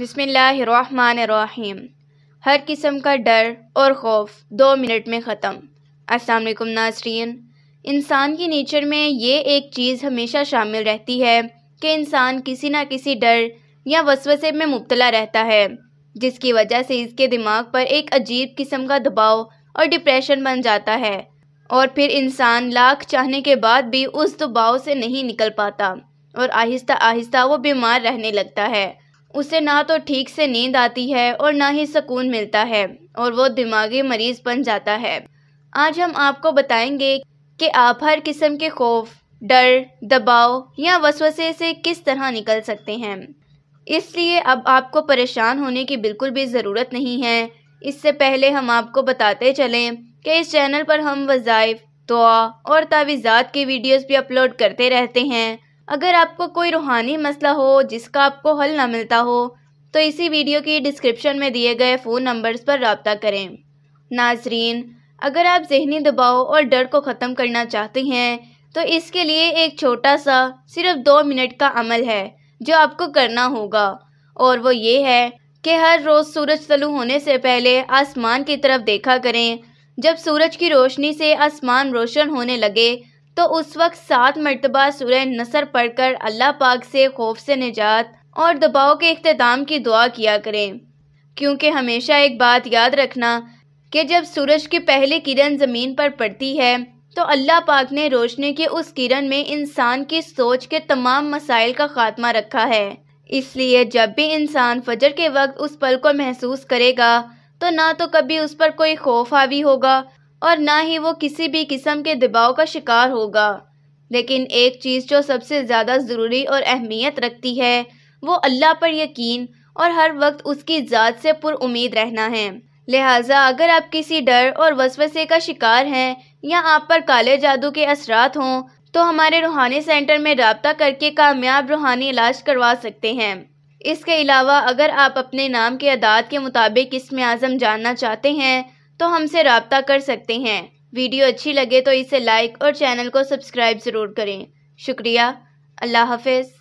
बसमीम हर किस्म का डर और खौफ दो मिनट में ख़त्म वालेकुम नासरीन इंसान की नेचर में ये एक चीज़ हमेशा शामिल रहती है कि इंसान किसी ना किसी डर या वसवसे में मुबतला रहता है जिसकी वजह से इसके दिमाग पर एक अजीब किस्म का दबाव और डिप्रेशन बन जाता है और फिर इंसान लाख चाहने के बाद भी उस दबाव से नहीं निकल पाता और आहिस्ता आहिस्ता वो बीमार रहने लगता है उसे ना तो ठीक से नींद आती है और ना ही सुकून मिलता है और वो दिमागी मरीज बन जाता है आज हम आपको बताएंगे कि आप हर किस्म के खौफ डर दबाव या वसवसे से किस तरह निकल सकते हैं इसलिए अब आपको परेशान होने की बिल्कुल भी ज़रूरत नहीं है इससे पहले हम आपको बताते चलें कि इस चैनल पर हम वज़ाइफ दुआ और तावीज़ात की वीडियोस भी अपलोड करते रहते हैं अगर आपको कोई रूहानी मसला हो जिसका आपको हल ना मिलता हो तो इसी वीडियो की डिस्क्रिप्शन में दिए गए फ़ोन नंबर्स पर रबता करें नाजरीन अगर आप जहनी दबाव और डर को ख़त्म करना चाहते हैं तो इसके लिए एक छोटा सा सिर्फ दो मिनट का अमल है जो आपको करना होगा और वो ये है कि हर रोज़ सूरज तलु होने से पहले आसमान की तरफ देखा करें जब सूरज की रोशनी से आसमान रोशन होने लगे तो उस वक्त सात मरतबा सूर्य नसर पढ़कर अल्लाह पाक से खौफ से निजात और दबाव के अख्ताम की दुआ किया करें क्योंकि हमेशा एक बात याद रखना कि जब सूरज की पहली किरण ज़मीन पर पड़ती है तो अल्लाह पाक ने रोशनी के उस किरण में इंसान की सोच के तमाम मसाइल का खात्मा रखा है इसलिए जब भी इंसान फजर के वक्त उस पल को महसूस करेगा तो ना तो कभी उस पर कोई खौफ हावी होगा और ना ही वो किसी भी किस्म के दबाव का शिकार होगा लेकिन एक चीज़ जो सबसे ज़्यादा ज़रूरी और अहमियत रखती है वो अल्लाह पर यकीन और हर वक्त उसकी ज़ात से पुरुद रहना है लिहाजा अगर आप किसी डर और वसवसे का शिकार हैं या आप पर काले जादू के असरात हों तो हमारे रूहानी सेंटर में रबता करके कामयाब रूहानी इलाज करवा सकते हैं इसके अलावा अगर आप अपने नाम के अदात के मुताबिक इसमें आज़म जानना चाहते हैं तो हमसे रबता कर सकते हैं वीडियो अच्छी लगे तो इसे लाइक और चैनल को सब्सक्राइब ज़रूर करें शुक्रिया अल्लाह हाफिज़